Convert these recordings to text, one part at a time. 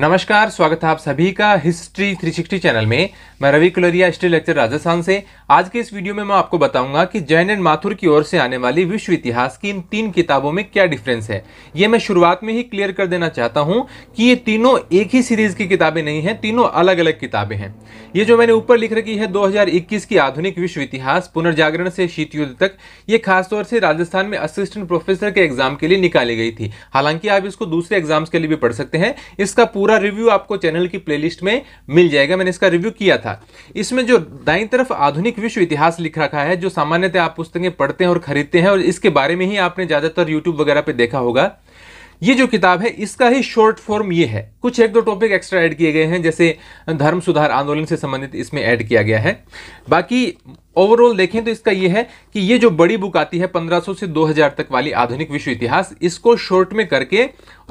नमस्कार स्वागत है आप सभी का हिस्ट्री 360 चैनल में मैं रवि कुलरिया हिस्ट्री लेक्चर राजस्थान से आज के इस वीडियो में मैं आपको बताऊंगा कि जैन एंड माथुर की ओर से आने वाली विश्व इतिहास की इन तीन किताबों में क्या डिफरेंस है ये मैं शुरुआत में ही क्लियर कर देना चाहता हूँ कि ये तीनों एक ही सीरीज की किताबें नहीं हैं तीनों अलग अलग किताबें हैं ये जो मैंने ऊपर लिख रखी है दो की आधुनिक विश्व इतिहास पुनर्जागरण से शीत युद्ध तक ये खासतौर से राजस्थान में असिस्टेंट प्रोफेसर के एग्जाम के लिए निकाली गई थी हालांकि आप इसको दूसरे एग्जाम्स के लिए भी पढ़ सकते हैं इसका पूरा पूरा रिव्यू आपको चैनल की प्लेलिस्ट में मिल जाएगा मैंने इसका रिव्यू किया था इसमें जो दाई तरफ आधुनिक विश्व इतिहास लिख रखा है जो सामान्यतः आप पुस्तकें पढ़ते हैं और खरीदते हैं और इसके बारे में ही आपने ज़्यादातर यूट्यूब वगैरह पर देखा होगा ये जो किताब है इसका ही शॉर्ट फॉर्म ये है कुछ एक दो टॉपिक एक्स्ट्रा ऐड किए गए हैं जैसे धर्म सुधार आंदोलन से संबंधित इसमें ऐड किया गया है बाकी ओवरऑल देखें तो इसका ये है कि ये जो बड़ी बुक आती है 1500 से 2000 तक वाली आधुनिक विश्व इतिहास इसको शॉर्ट में करके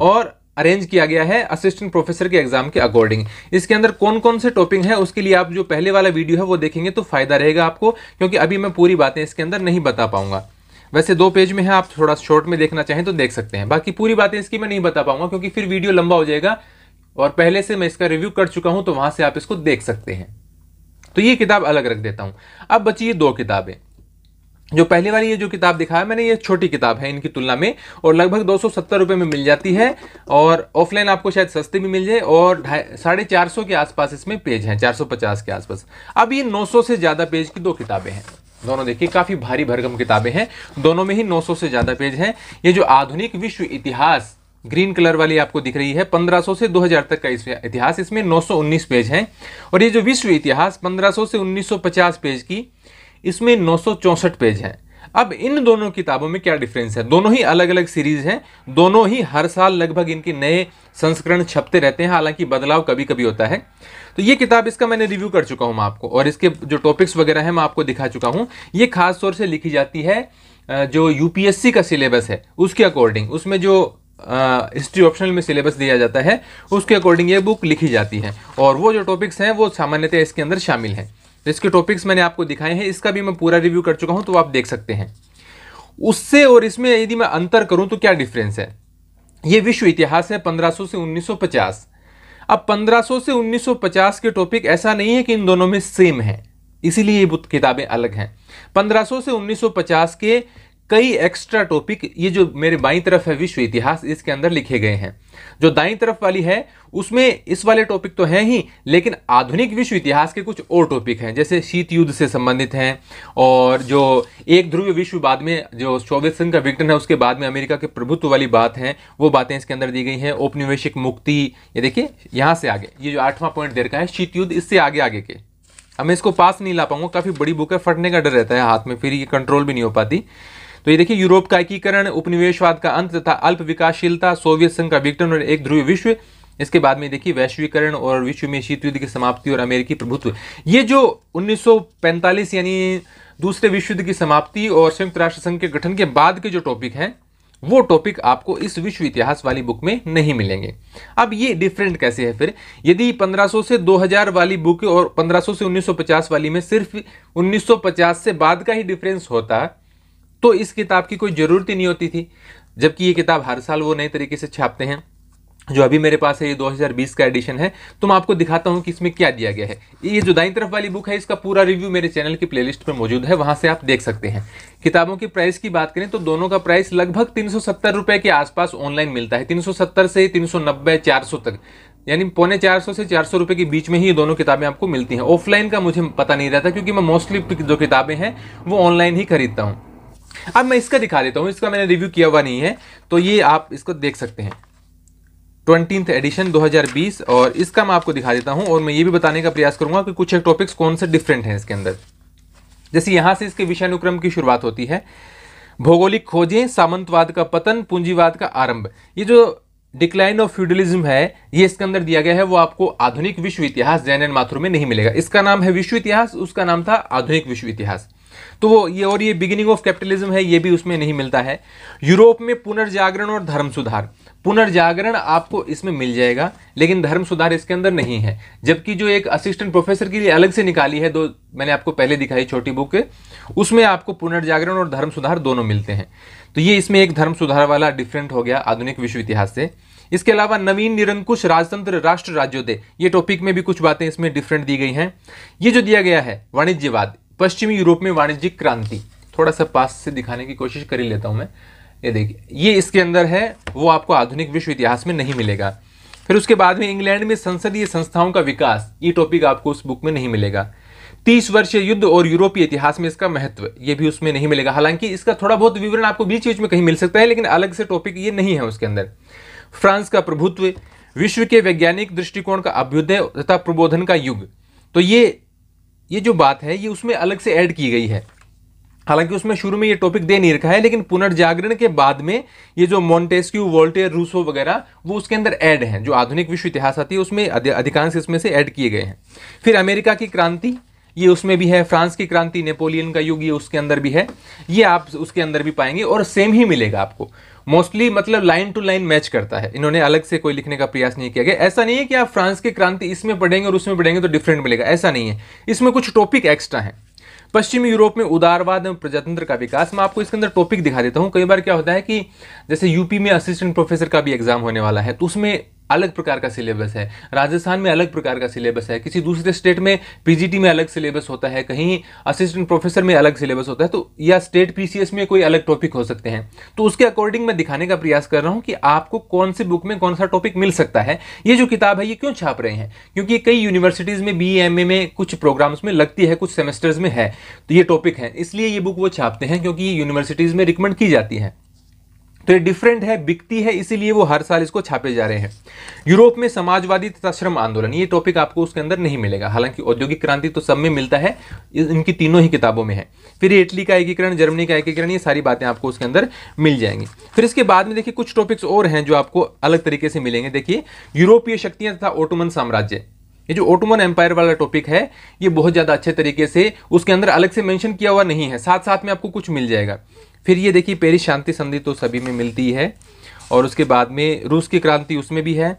और अरेंज किया गया है असिस्टेंट प्रोफेसर के एग्जाम के अकॉर्डिंग इसके अंदर कौन कौन से टॉपिक है उसके लिए आप जो पहले वाला वीडियो है वो देखेंगे तो फायदा रहेगा आपको क्योंकि अभी मैं पूरी बातें इसके अंदर नहीं बता पाऊंगा वैसे दो पेज में है आप थोड़ा शॉर्ट में देखना चाहें तो देख सकते हैं बाकी पूरी बातें इसकी मैं नहीं बता पाऊंगा क्योंकि फिर वीडियो लंबा हो जाएगा और पहले से मैं इसका रिव्यू कर चुका हूं तो वहां से आप इसको देख सकते हैं तो ये किताब अलग रख देता हूं अब बची ये दो किताबें जो पहली वाली ये जो किताब दिखाया मैंने ये छोटी किताब है इनकी तुलना में और लगभग दो सौ रुपये में मिल जाती है और ऑफलाइन आपको शायद सस्ती भी मिल जाए और साढ़े चार सौ के आसपास इसमें पेज हैं 450 के आसपास अब ये 900 से ज़्यादा पेज की दो किताबें हैं दोनों देखिए काफ़ी भारी भरकम किताबें हैं दोनों में ही नौ से ज़्यादा पेज हैं ये जो आधुनिक विश्व इतिहास ग्रीन कलर वाली आपको दिख रही है 1500 से 2000 तक का इस इतिहास इसमें 919 पेज हैं और ये जो विश्व इतिहास 1500 से 1950 पेज की इसमें नौ पेज हैं अब इन दोनों किताबों में क्या डिफरेंस है दोनों ही अलग अलग सीरीज हैं दोनों ही हर साल लगभग इनके नए संस्करण छपते रहते हैं हालांकि बदलाव कभी कभी होता है तो ये किताब इसका मैंने रिव्यू कर चुका हूं मैं आपको और इसके जो टॉपिक्स वगैरह हैं मैं आपको दिखा चुका हूं ये खास तौर से लिखी जाती है जो यूपीएससी का सिलेबस है उसके अकॉर्डिंग उसमें जो हिस्ट्री uh, ऑप्शनल में सिलेबस दिया जाता है उसके अकॉर्डिंग ये बुक लिखी जाती है और वो जो टॉपिक्स हैं वो सामान्यतः इसके अंदर शामिल हैं तो इसके टॉपिक्स मैंने आपको दिखाए हैं इसका भी मैं पूरा रिव्यू कर चुका हूँ तो आप देख सकते हैं उससे और इसमें यदि मैं अंतर करूँ तो क्या डिफरेंस है ये विश्व इतिहास है पंद्रह से उन्नीस अब 1500 से 1950 के टॉपिक ऐसा नहीं है कि इन दोनों में सेम है इसीलिए ये किताबें अलग हैं 1500 से 1950 के कई एक्स्ट्रा टॉपिक ये जो मेरे बाई तरफ है विश्व इतिहास इसके अंदर लिखे गए हैं जो दाई तरफ वाली है उसमें इस वाले टॉपिक तो हैं ही लेकिन आधुनिक विश्व इतिहास के कुछ और टॉपिक हैं जैसे शीत युद्ध से संबंधित हैं और जो एक ध्रुव विश्व बाद में जो सोवियत संघ का विघटन है उसके बाद में अमेरिका के प्रभुत्व वाली बात है वो बातें इसके अंदर दी गई हैं औपनिवेशिक मुक्ति ये देखिए यहाँ से आगे ये जो आठवां पॉइंट दे का है शीत युद्ध इससे आगे आगे के अब मैं इसको पास नहीं ला पाऊंगा काफ़ी बड़ी बुक है फटने का डर रहता है हाथ में फिर ये कंट्रोल भी नहीं हो पाती तो ये देखिए यूरोप का एकीकरण उपनिवेशवाद का अंत तथा अल्प विकासशीलता सोवियत संघ का विघटन और एक ध्रुव विश्व इसके बाद में देखिए वैश्वीकरण और विश्व में शीत युद्ध की समाप्ति और अमेरिकी प्रभुत्व ये जो 1945 यानी दूसरे विश्व युद्ध की समाप्ति और संयुक्त राष्ट्र संघ के गठन के बाद के जो टॉपिक हैं वो टॉपिक आपको इस विश्व इतिहास वाली बुक में नहीं मिलेंगे अब ये डिफरेंट कैसे है फिर यदि 1500 से 2000 वाली बुक और 1500 से 1950 वाली में सिर्फ 1950 से बाद का ही डिफरेंस होता है तो इस किताब की कोई ज़रूरत ही नहीं होती थी जबकि ये किताब हर साल वो नए तरीके से छापते हैं जो अभी मेरे पास है ये 2020 का एडिशन है तो मैं आपको दिखाता हूँ कि इसमें क्या दिया गया है ये जो दाई तरफ वाली बुक है इसका पूरा रिव्यू मेरे चैनल की प्लेलिस्ट में मौजूद है वहां से आप देख सकते हैं किताबों की प्राइस की बात करें तो दोनों का प्राइस लगभग तीन रुपए के आसपास ऑनलाइन मिलता है तीन से तीन सौ तक यानी पौने चार से चार रुपए के बीच में ही ये दोनों किताबें आपको मिलती हैं ऑफलाइन का मुझे पता नहीं रहता क्योंकि मैं मोस्टली जो किताबें हैं वो ऑनलाइन ही खरीदता हूँ अब मैं इसका दिखा देता हूँ इसका मैंने रिव्यू किया हुआ नहीं है तो ये आप इसको देख सकते हैं ट्वेंटीथ एडिशन 2020 और इसका मैं आपको दिखा देता हूँ और मैं ये भी बताने का प्रयास करूँगा कि कुछ एक टॉपिक्स कौन से डिफरेंट हैं इसके अंदर जैसे यहाँ से इसके विषयानुक्रम की शुरुआत होती है भौगोलिक खोजें सामंतवाद का पतन पूंजीवाद का आरंभ ये जो डिक्लाइन ऑफ फ्यूडलिज्म है ये इसके अंदर दिया गया है वो आपको आधुनिक विश्व इतिहास जैन एंड माथुर में नहीं मिलेगा इसका नाम है विश्व इतिहास उसका नाम था आधुनिक विश्व इतिहास तो वो ये और ये बिगिनिंग ऑफ कैपिटलिज्म है ये भी उसमें नहीं मिलता है यूरोप में पुनर्जागरण और धर्म सुधार पुनर्जागरण आपको इसमें मिल जाएगा लेकिन धर्म सुधार इसके अंदर नहीं है जबकि जो एक असिस्टेंट प्रोफेसर के लिए अलग से निकाली है दो मैंने आपको पहले दिखाई छोटी बुक उसमें आपको पुनर्जागरण और धर्म सुधार दोनों मिलते हैं तो ये इसमें एक धर्म सुधार वाला डिफरेंट हो गया आधुनिक विश्व इतिहास से इसके अलावा नवीन निरंकुश राजतंत्र राष्ट्र राज्योदय ये टॉपिक में भी कुछ बातें इसमें डिफरेंट दी गई हैं ये जो दिया गया है वाणिज्यवाद पश्चिमी यूरोप में वाणिज्यिक क्रांति थोड़ा सा पास से दिखाने की कोशिश कर ही लेता हूं मैं ये देखिए ये इसके अंदर है वो आपको आधुनिक विश्व इतिहास में नहीं मिलेगा फिर उसके बाद में इंग्लैंड में संसदीय संस्थाओं का विकास ये टॉपिक आपको उस बुक में नहीं मिलेगा तीस वर्षीय युद्ध और यूरोपीय इतिहास में इसका महत्व ये भी उसमें नहीं मिलेगा हालांकि इसका थोड़ा बहुत विवरण आपको बीच बीच में कहीं मिल सकता है लेकिन अलग से टॉपिक ये नहीं है उसके अंदर फ्रांस का प्रभुत्व विश्व के वैज्ञानिक दृष्टिकोण का अभ्युदय तथा प्रबोधन का युग तो ये ये जो बात है ये उसमें अलग से ऐड की गई है हालांकि उसमें शुरू में ये टॉपिक दे नहीं रखा है लेकिन पुनर्जागरण के बाद में ये जो मॉन्टेस्क्यू वोल्टेयर रूसो वगैरह वो उसके अंदर ऐड हैं जो आधुनिक विश्व इतिहास आती है उसमें अधिकांश इसमें से ऐड किए गए हैं फिर अमेरिका की क्रांति ये उसमें भी है फ्रांस की क्रांति नेपोलियन का युग ये उसके अंदर भी है ये आप उसके अंदर भी पाएंगे और सेम ही मिलेगा आपको मोस्टली मतलब लाइन टू लाइन मैच करता है इन्होंने अलग से कोई लिखने का प्रयास नहीं किया गया ऐसा नहीं है कि आप फ्रांस की क्रांति इसमें पढ़ेंगे और उसमें पढ़ेंगे तो डिफरेंट मिलेगा ऐसा नहीं है इसमें कुछ टॉपिक एक्स्ट्रा है पश्चिमी यूरोप में उदारवाद एवं प्रजातंत्र का विकास मैं आपको इसके अंदर टॉपिक दिखा देता हूँ कई बार क्या होता है कि जैसे यूपी में असिस्टेंट प्रोफेसर का भी एग्जाम होने वाला है तो उसमें अलग प्रकार का सिलेबस है राजस्थान में अलग प्रकार का सिलेबस है किसी दूसरे स्टेट में पीजीटी में अलग सिलेबस होता है कहीं असिस्टेंट प्रोफेसर में अलग सिलेबस होता है तो या स्टेट पीसीएस में कोई अलग टॉपिक हो सकते हैं तो उसके अकॉर्डिंग मैं दिखाने का प्रयास कर रहा हूं कि आपको कौन से बुक में कौन सा टॉपिक मिल सकता है ये जो किताब है ये क्यों छाप रहे हैं क्योंकि कई यूनिवर्सिटीज़ में बी एम ए में कुछ प्रोग्राम्स में लगती है कुछ सेमेस्टर्स में है तो ये टॉपिक है इसलिए ये बुक वो छापते हैं क्योंकि ये यूनिवर्सिटीज़ में रिकमेंड की जाती है तो ये डिफरेंट है बिकती है इसीलिए वो हर साल इसको छापे जा रहे हैं यूरोप में समाजवादी तथा श्रम आंदोलन ये टॉपिक आपको उसके अंदर नहीं मिलेगा हालांकि औद्योगिक क्रांति तो सब में मिलता है इनकी तीनों ही किताबों में है फिर इटली का एकीकरण जर्मनी का एकीकरण ये सारी बातें आपको उसके अंदर मिल जाएंगी फिर इसके बाद में देखिए कुछ टॉपिक्स और हैं जो आपको अलग तरीके से मिलेंगे देखिए यूरोपीय शक्तियां तथा ओटोमन साम्राज्य ये जो ओटोमन एम्पायर वाला टॉपिक है ये बहुत ज़्यादा अच्छे तरीके से उसके अंदर अलग से मेंशन किया हुआ नहीं है साथ साथ में आपको कुछ मिल जाएगा फिर ये देखिए पेरिस शांति संधि तो सभी में मिलती है और उसके बाद में रूस की क्रांति उसमें भी है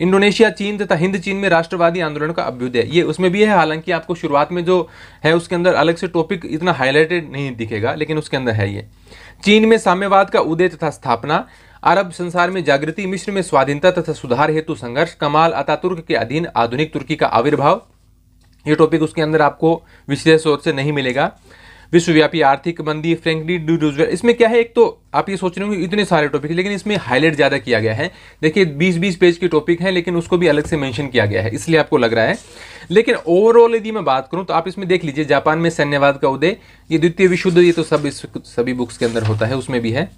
इंडोनेशिया चीन तथा हिंद चीन में राष्ट्रवादी आंदोलन का अभ्युदय ये उसमें भी है हालांकि आपको शुरुआत में जो है उसके अंदर अलग से टॉपिक इतना हाईलाइटेड नहीं दिखेगा लेकिन उसके अंदर है ये चीन में साम्यवाद का उदय तथा स्थापना अरब संसार में जागृति मिश्र में स्वाधीनता तथा सुधार हेतु संघर्ष कमाल अतातुर्क के अधीन आधुनिक तुर्की का आविर्भाव ये टॉपिक उसके अंदर आपको विशेष तौर से नहीं मिलेगा विश्वव्यापी आर्थिक मंदी फ्रेंकली डू रूजवेल्ट इसमें क्या है एक तो आप ये सोच रहे होंगे इतने सारे टॉपिक लेकिन इसमें हाईलाइट ज़्यादा किया गया है देखिए बीस बीस पेज के टॉपिक हैं लेकिन उसको भी अलग से मैंशन किया गया है इसलिए आपको लग रहा है लेकिन ओवरऑल यदि मैं बात करूँ तो आप इसमें देख लीजिए जापान में सैन्यवाद का उदय ये द्वितीय विशुद्ध ये तो सब इस सभी बुक्स के अंदर होता है उसमें भी है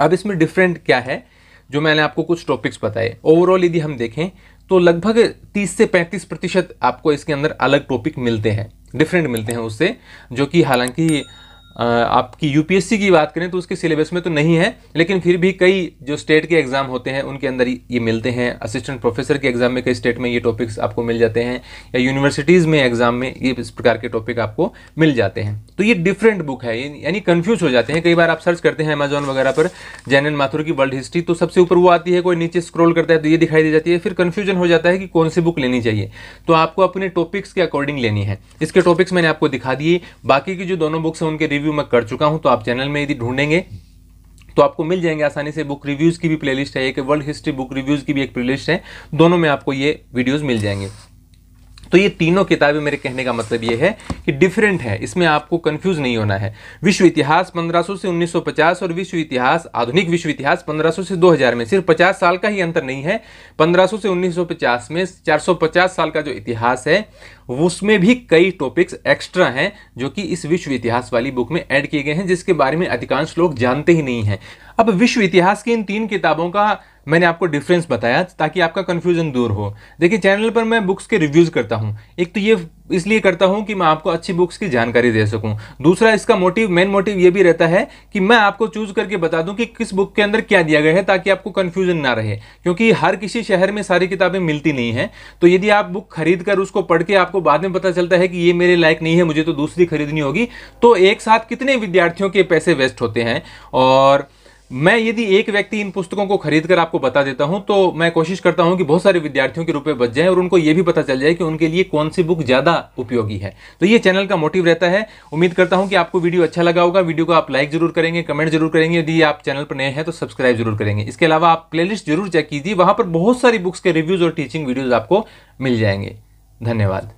अब इसमें डिफरेंट क्या है जो मैंने आपको कुछ टॉपिक्स बताए ओवरऑल यदि हम देखें तो लगभग 30 से 35 प्रतिशत आपको इसके अंदर अलग टॉपिक मिलते हैं डिफरेंट मिलते हैं उससे जो कि हालांकि आपकी यूपीएससी की बात करें तो उसके सिलेबस में तो नहीं है लेकिन फिर भी कई जो स्टेट के एग्ज़ाम होते हैं उनके अंदर ये मिलते हैं असिस्टेंट प्रोफेसर के एग्ज़ाम में कई स्टेट में ये टॉपिक्स आपको मिल जाते हैं या यूनिवर्सिटीज़ में एग्ज़ाम में ये इस प्रकार के टॉपिक आपको मिल जाते हैं तो ये डिफरेंट बुक है यानी कन्फ्यूज़ हो जाते हैं कई बार आप सर्च करते हैं अमेजोन वगैरह पर जैन एंड माथुर की वर्ल्ड हिस्ट्री तो सबसे ऊपर वो आती है कोई नीचे स्क्रोल करता है तो ये दिखाई दे जाती है फिर कन्फ्यूजन हो जाता है कि कौन सी बुक लेनी चाहिए तो आपको अपने टॉपिक्स के अकॉर्डिंग लेनी है इसके टॉपिक्स मैंने आपको दिखा दिए बाकी की जो दोनों बुक्स हैं उनके रिव्यू रिव्यू मैं कर चुका हूँ तो आप चैनल में यदि ढूंढेंगे तो आपको मिल जाएंगे आसानी से बुक रिव्यूज़ की भी प्लेलिस्ट है एक वर्ल्ड हिस्ट्री बुक रिव्यूज़ की भी एक प्लेलिस्ट है दोनों में आपको ये वीडियोस मिल जाएंगे तो ये तीनों किताबें मेरे कहने का मतलब ये है कि डिफरेंट है इसमें आपको कंफ्यूज नहीं होना है विश्व इतिहास 1500 से 1950 और विश्व इतिहास आधुनिक विश्व इतिहास 1500 से 2000 में सिर्फ 50 साल का ही अंतर नहीं है 1500 से 1950 में 450 साल का जो इतिहास है उसमें भी कई टॉपिक्स एक्स्ट्रा हैं जो कि इस विश्व इतिहास वाली बुक में ऐड किए गए हैं जिसके बारे में अधिकांश लोग जानते ही नहीं हैं अब विश्व इतिहास की इन तीन किताबों का मैंने आपको डिफरेंस बताया ताकि आपका कन्फ्यूजन दूर हो देखिए चैनल पर मैं बुक्स के रिव्यूज़ करता हूँ एक तो ये इसलिए करता हूं कि मैं आपको अच्छी बुक्स की जानकारी दे सकूं दूसरा इसका मोटिव मेन मोटिव ये भी रहता है कि मैं आपको चूज करके बता दूं कि किस बुक के अंदर क्या दिया गया है ताकि आपको कन्फ्यूजन ना रहे क्योंकि हर किसी शहर में सारी किताबें मिलती नहीं हैं तो यदि आप बुक खरीद कर उसको पढ़ के आपको बाद में पता चलता है कि ये मेरे लायक नहीं है मुझे तो दूसरी खरीदनी होगी तो एक साथ कितने विद्यार्थियों के पैसे वेस्ट होते हैं और मैं यदि एक व्यक्ति इन पुस्तकों को खरीद कर आपको बता देता हूं तो मैं कोशिश करता हूं कि बहुत सारे विद्यार्थियों के रुपए बच जाएं और उनको यह भी पता चल जाए कि उनके लिए कौन सी बुक ज़्यादा उपयोगी है तो ये चैनल का मोटिव रहता है उम्मीद करता हूं कि आपको वीडियो अच्छा लगा होगा वीडियो को आप लाइक जरूर करेंगे कमेंट जरूर करेंगे यदि आप चैनल पर नए हैं तो सब्सक्राइब जरूर करेंगे इसके अलावा आप प्ले जरूर चेक कीजिए वहां पर बहुत सारी बुक्स के रिव्यूज़ और टीचिंग वीडियोज़ आपको मिल जाएंगे धन्यवाद